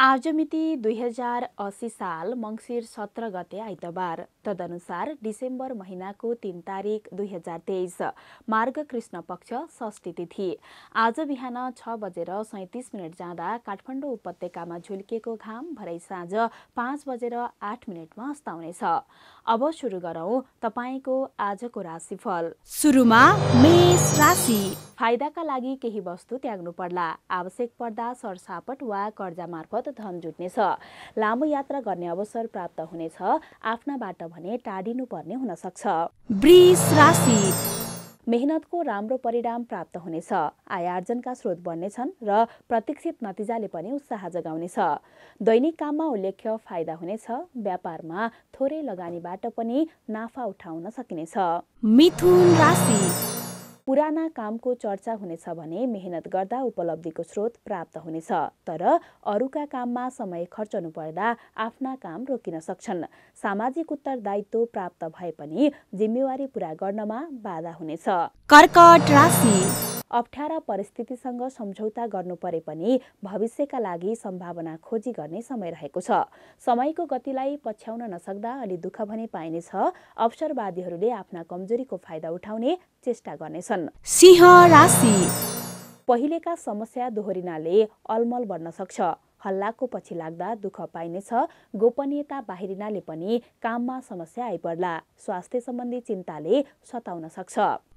आज मिति दुई हजार असी साल मङ्सिर सत्र गते आइतबार तदनुसार डिसेम्बर महिनाको तिन तारिक दुई हजार तेइस मार्ग कृष्ण पक्ष षष्ठी तिथि आज बिहान छ बजेर सैतिस मिनट जाँदा काठमाडौँ उपत्यकामा झुल्किएको घाम भरै साँझ पाँच बजेर आठ मिनटमा अस्ताउनेछ अब सुरु गरौँ तपाईँको आजको राशिफल सुरुमा मेष राशि फाइदाका लागि केही वस्तु त्याग्नु पर्ला आवश्यक पर्दा सरसापट वा कर्जा मार्फत बचत धन जुट्नेछ लामो यात्रा गर्ने अवसर प्राप्त हुनेछ आफ्नाबाट भने पर्ने हुन सक्छ मेहनतको राम्रो परिणाम प्राप्त हुनेछ आय आर्जनका स्रोत बन्नेछन् र प्रतीक्षित नतिजाले पनि उत्साह जगाउनेछ दैनिक काममा उल्लेख्य फाइदा हुनेछ व्यापारमा थोरै लगानीबाट पनि नाफा उठाउन सकिनेछ मिथुन राशि पुराना कामको चर्चा हुनेछ भने मेहनत गर्दा उपलब्धिको स्रोत प्राप्त हुनेछ तर अरूका काममा समय खर्चनु पर्दा आफ्ना काम रोकिन सक्छन् सामाजिक उत्तरदायित्व प्राप्त भए पनि जिम्मेवारी पूरा गर्नमा बाधा हुनेछ कर्कट राशि अप्ठ्यारा परिस्थितिसँग सम्झौता गर्नु परे पनि भविष्यका लागि सम्भावना खोजी गर्ने समय रहेको छ समयको गतिलाई पछ्याउन नसक्दा अलि दुःख भने पाइनेछ अवसरवादीहरूले आफ्ना कमजोरीको फाइदा उठाउने चेष्टा गर्नेछन् सिंह राशि पहिलेका समस्या दोहोरिनाले अलमल बढ्न सक्छ हल्लाको पछि लाग्दा दुःख पाइनेछ गोपनीयता बाहिरिनाले पनि काममा समस्या आइपर्ला स्वास्थ्य सम्बन्धी चिन्ताले सताउन सक्छ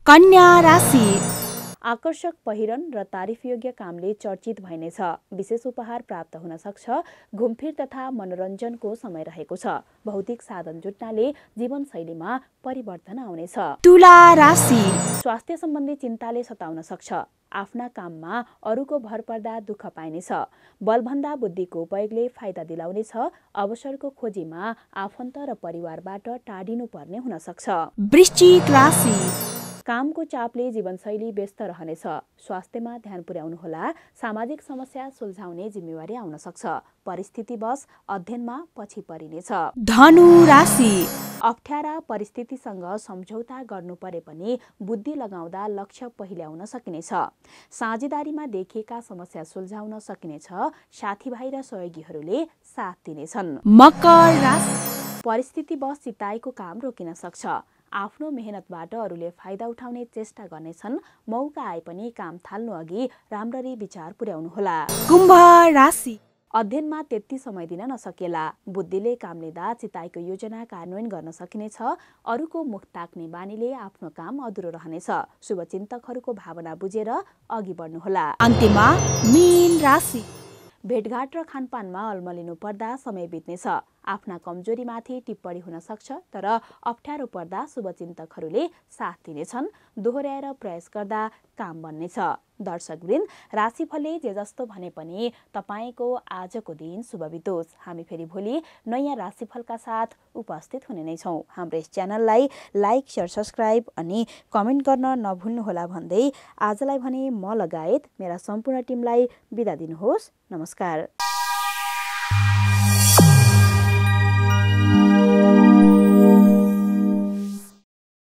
कन्या राशि आकर्षक पहिरन र तारिफयोग्य कामले चर्चित भइनेछ विशेष उपहार प्राप्त हुन सक्छ घुमफिर तथा मनोरञ्जनको समय रहेको छ भौतिक साधन जुट्नाले जीवनशैलीमा परिवर्तन आउनेछ तुला राशि स्वास्थ्य सम्बन्धी चिन्ताले सताउन सक्छ आफ्ना काममा अरूको भर पर्दा दुःख पाइनेछ बलभन्दा बुद्धिको उपयोगले फाइदा दिलाउनेछ अवसरको खोजीमा आफन्त र परिवारबाट पर्ने हुन सक्छ वृश्चिक राशि कामको चापले जीवनशैली व्यस्त रहनेछ स्वास्थ्यमा ध्यान पुर्याउनुहोला सामाजिक समस्या सुल्झाउने जिम्मेवारी आउन सक्छ परिस्थितिवश अध्ययनमा पछि परिनेछ धनु राशि अप्ठ्यारा परिस्थितिसँग सम्झौता गर्नु परे पनि बुद्धि लगाउँदा लक्ष्य पहिल्याउन सकिनेछ साझेदारीमा देखिएका समस्या सुल्झाउन सकिनेछ साथीभाइ र सहयोगीहरूले साथ दिनेछन् मकर राशि परिस्थितिवश सिताईको काम रोकिन सक्छ आफ्नो मेहनतबाट अरूले फाइदा उठाउने चेष्टा गर्नेछन् मौका आए पनि काम थाल्नु अघि राम्ररी विचार पुर्याउनुहोला कुम्भ राशि अध्ययनमा त्यति समय दिन नसकेला बुद्धिले काम लिँदा चिताएको योजना कार्यान्वयन गर्न सकिनेछ अरूको मुख ताक्ने बानीले आफ्नो काम अधुरो रहनेछ शुभचिन्तकहरूको भावना बुझेर अघि बढ्नुहोला अन्त्यमा मीन राशि भेटघाट र खानपानमा अल्मलिनु पर्दा समय बित्नेछ आफ्ना कमजोरीमाथि टिप्पणी हुन सक्छ तर अप्ठ्यारो पर्दा शुभचिन्तकहरूले साथ दिनेछन् दोहोऱ्याएर प्रयास गर्दा काम बन्नेछ दर्शकवृन्द राशिफलले जे जस्तो भने पनि तपाईँको आजको दिन शुभ बितोस् हामी फेरि भोलि नयाँ राशिफलका साथ उपस्थित हुने नै छौँ हाम्रो यस च्यानललाई लाइक सेयर सब्सक्राइब अनि कमेन्ट गर्न नभुल्नुहोला भन्दै आजलाई भने म लगायत मेरा सम्पूर्ण टिमलाई बिदा दिनुहोस् नमस्कार